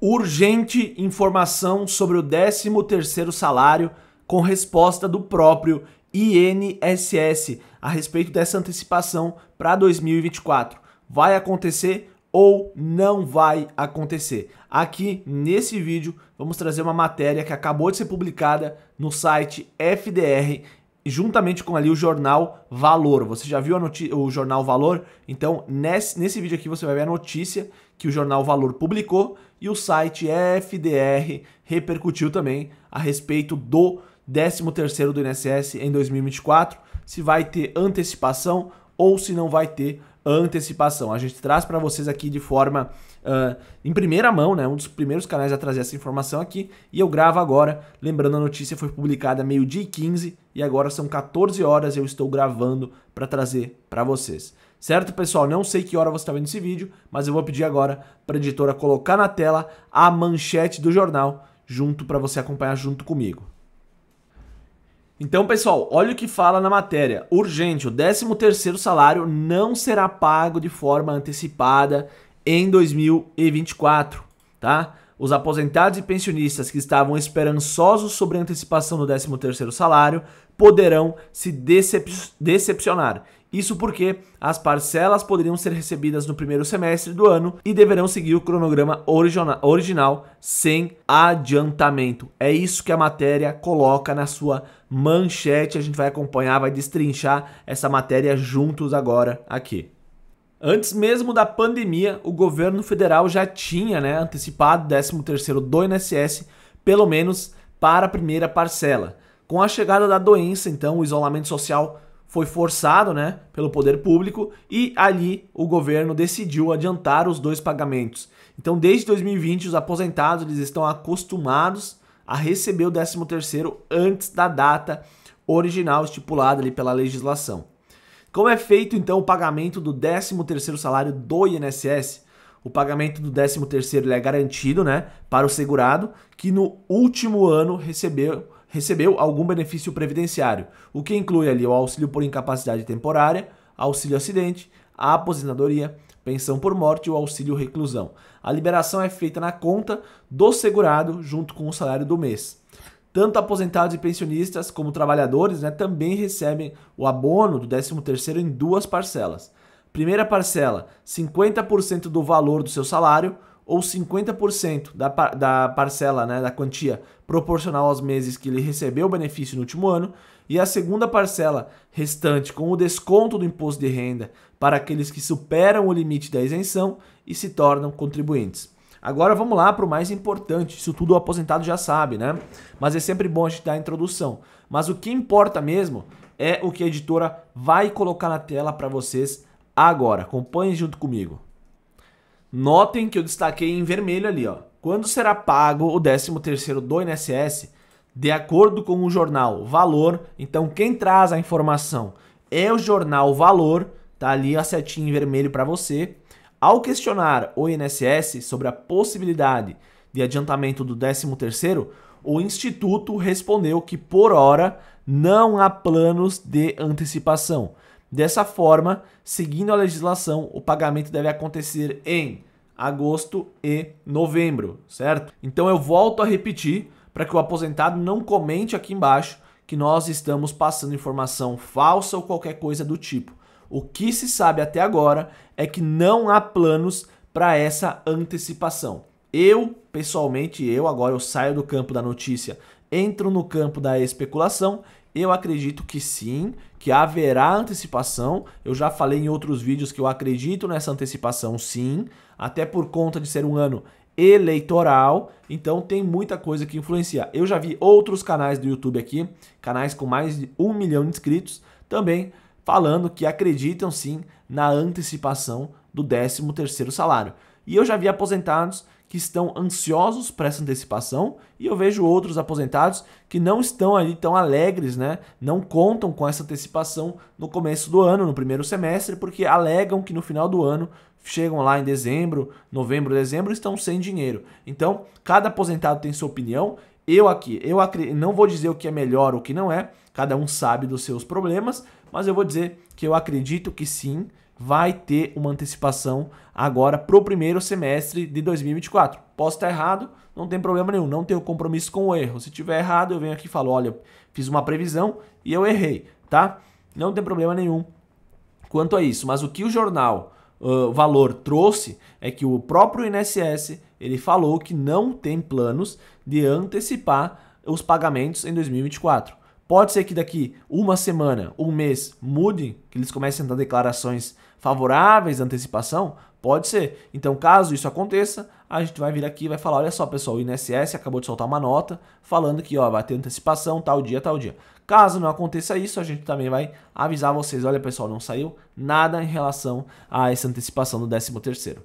urgente informação sobre o 13º salário com resposta do próprio INSS a respeito dessa antecipação para 2024. Vai acontecer ou não vai acontecer? Aqui nesse vídeo vamos trazer uma matéria que acabou de ser publicada no site FDR juntamente com ali o jornal Valor. Você já viu o jornal Valor? Então nesse, nesse vídeo aqui você vai ver a notícia que o jornal Valor publicou e o site FDR repercutiu também a respeito do 13º do INSS em 2024, se vai ter antecipação ou se não vai ter antecipação. A gente traz para vocês aqui de forma uh, em primeira mão, né? Um dos primeiros canais a trazer essa informação aqui. E eu gravo agora. Lembrando, a notícia foi publicada meio-dia e 15 e agora são 14 horas. Eu estou gravando para trazer para vocês. Certo, pessoal? Não sei que hora você está vendo esse vídeo, mas eu vou pedir agora para a editora colocar na tela a manchete do jornal junto para você acompanhar junto comigo. Então, pessoal, olha o que fala na matéria. Urgente, o 13º salário não será pago de forma antecipada em 2024, tá? Os aposentados e pensionistas que estavam esperançosos sobre a antecipação do 13º salário poderão se decep decepcionar isso porque as parcelas poderiam ser recebidas no primeiro semestre do ano e deverão seguir o cronograma original, original sem adiantamento. É isso que a matéria coloca na sua manchete. A gente vai acompanhar, vai destrinchar essa matéria juntos agora aqui. Antes mesmo da pandemia, o governo federal já tinha né, antecipado o 13º do INSS, pelo menos para a primeira parcela. Com a chegada da doença, então, o isolamento social foi forçado né, pelo poder público e ali o governo decidiu adiantar os dois pagamentos. Então, desde 2020, os aposentados eles estão acostumados a receber o 13º antes da data original estipulada ali pela legislação. Como é feito então o pagamento do 13º salário do INSS? O pagamento do 13º é garantido, né, para o segurado que no último ano recebeu recebeu algum benefício previdenciário, o que inclui ali o auxílio por incapacidade temporária, auxílio acidente, a aposentadoria, pensão por morte e o auxílio reclusão. A liberação é feita na conta do segurado junto com o salário do mês. Tanto aposentados e pensionistas como trabalhadores né, também recebem o abono do 13º em duas parcelas. Primeira parcela, 50% do valor do seu salário, ou 50% da, par da parcela, né, da quantia proporcional aos meses que ele recebeu o benefício no último ano, e a segunda parcela restante com o desconto do imposto de renda para aqueles que superam o limite da isenção e se tornam contribuintes. Agora vamos lá para o mais importante, isso tudo o aposentado já sabe, né? Mas é sempre bom a gente dar a introdução. Mas o que importa mesmo é o que a editora vai colocar na tela para vocês agora. Acompanhe junto comigo. Notem que eu destaquei em vermelho ali, ó. Quando será pago o 13 terceiro do INSS? De acordo com o jornal Valor, então quem traz a informação é o jornal Valor, tá ali a setinha em vermelho para você. Ao questionar o INSS sobre a possibilidade de adiantamento do 13º, o instituto respondeu que por hora não há planos de antecipação. Dessa forma, seguindo a legislação, o pagamento deve acontecer em agosto e novembro, certo? Então eu volto a repetir para que o aposentado não comente aqui embaixo que nós estamos passando informação falsa ou qualquer coisa do tipo. O que se sabe até agora é que não há planos para essa antecipação. Eu, pessoalmente, eu agora eu saio do campo da notícia entram no campo da especulação. Eu acredito que sim, que haverá antecipação. Eu já falei em outros vídeos que eu acredito nessa antecipação, sim, até por conta de ser um ano eleitoral. Então tem muita coisa que influencia. Eu já vi outros canais do YouTube aqui, canais com mais de um milhão de inscritos, também falando que acreditam sim na antecipação do 13 terceiro salário. E eu já vi aposentados que estão ansiosos para essa antecipação e eu vejo outros aposentados que não estão ali tão alegres, né? Não contam com essa antecipação no começo do ano, no primeiro semestre, porque alegam que no final do ano chegam lá em dezembro, novembro, dezembro estão sem dinheiro. Então, cada aposentado tem sua opinião. Eu aqui, eu não vou dizer o que é melhor ou o que não é, cada um sabe dos seus problemas, mas eu vou dizer que eu acredito que sim, vai ter uma antecipação agora para o primeiro semestre de 2024. Posso estar errado, não tem problema nenhum, não tenho compromisso com o erro. Se tiver errado, eu venho aqui e falo, olha, fiz uma previsão e eu errei, tá? Não tem problema nenhum quanto a isso. Mas o que o jornal uh, Valor trouxe é que o próprio INSS ele falou que não tem planos de antecipar os pagamentos em 2024. Pode ser que daqui uma semana, um mês, mude, que eles comecem a dar declarações favoráveis à antecipação? Pode ser. Então, caso isso aconteça, a gente vai vir aqui e vai falar, olha só, pessoal, o INSS acabou de soltar uma nota falando que ó, vai ter antecipação tal dia, tal dia. Caso não aconteça isso, a gente também vai avisar vocês, olha, pessoal, não saiu nada em relação a essa antecipação do 13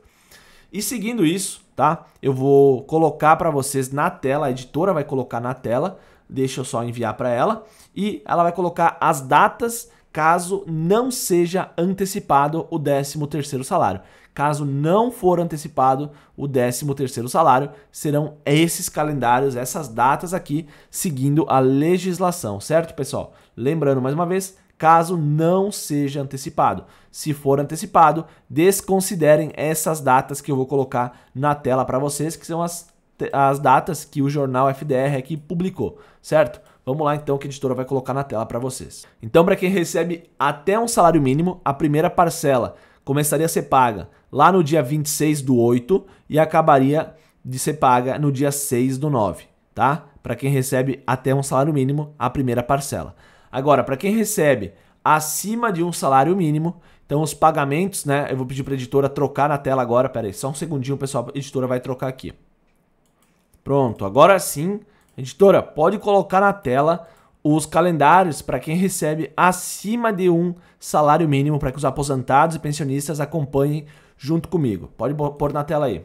E seguindo isso, tá? Eu vou colocar para vocês na tela, a editora vai colocar na tela, deixa eu só enviar para ela, e ela vai colocar as datas caso não seja antecipado o 13º salário. Caso não for antecipado o 13º salário, serão esses calendários, essas datas aqui, seguindo a legislação, certo, pessoal? Lembrando mais uma vez, caso não seja antecipado. Se for antecipado, desconsiderem essas datas que eu vou colocar na tela para vocês, que são as, as datas que o jornal FDR aqui publicou, certo? Vamos lá então que a editora vai colocar na tela para vocês. Então, para quem recebe até um salário mínimo, a primeira parcela começaria a ser paga lá no dia 26 do 8 e acabaria de ser paga no dia 6 do 9, tá? Para quem recebe até um salário mínimo, a primeira parcela. Agora, para quem recebe acima de um salário mínimo, então os pagamentos, né? Eu vou pedir para a editora trocar na tela agora, pera aí, só um segundinho, pessoal, a editora vai trocar aqui. Pronto, agora sim Editora, pode colocar na tela os calendários para quem recebe acima de um salário mínimo para que os aposentados e pensionistas acompanhem junto comigo. Pode pôr na tela aí.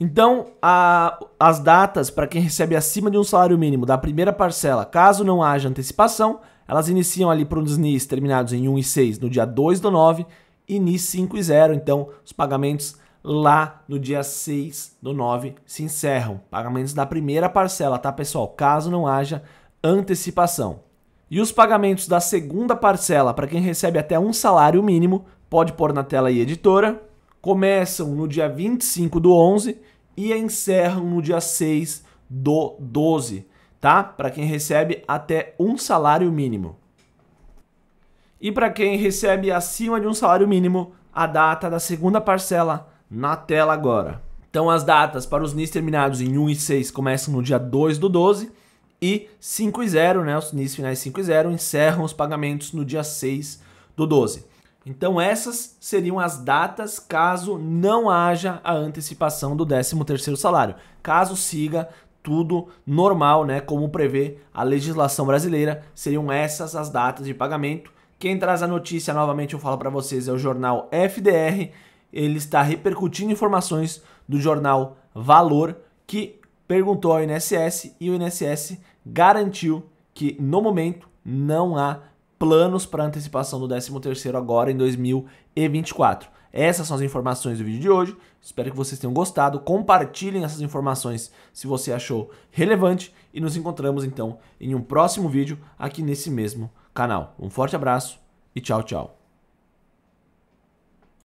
Então, a, as datas para quem recebe acima de um salário mínimo da primeira parcela, caso não haja antecipação, elas iniciam ali para os NIS terminados em 1 e 6 no dia 2 do 9 e NIS 5 e 0. Então, os pagamentos lá no dia 6 do 9 se encerram. Pagamentos da primeira parcela, tá, pessoal? Caso não haja antecipação. E os pagamentos da segunda parcela, para quem recebe até um salário mínimo, pode pôr na tela aí, editora, começam no dia 25 do 11 e encerram no dia 6 do 12, tá? Para quem recebe até um salário mínimo. E para quem recebe acima de um salário mínimo, a data da segunda parcela na tela agora. Então as datas para os NIS terminados em 1 e 6 começam no dia 2 do 12 e 5 e 0, né, os NIS finais 5 e 0 encerram os pagamentos no dia 6 do 12. Então essas seriam as datas caso não haja a antecipação do 13º salário, caso siga tudo normal, né, como prevê a legislação brasileira, seriam essas as datas de pagamento. Quem traz a notícia novamente eu falo para vocês é o jornal FDR ele está repercutindo informações do jornal Valor, que perguntou ao INSS e o INSS garantiu que no momento não há planos para antecipação do 13º agora em 2024. Essas são as informações do vídeo de hoje. Espero que vocês tenham gostado. Compartilhem essas informações se você achou relevante e nos encontramos então em um próximo vídeo aqui nesse mesmo canal. Um forte abraço e tchau, tchau.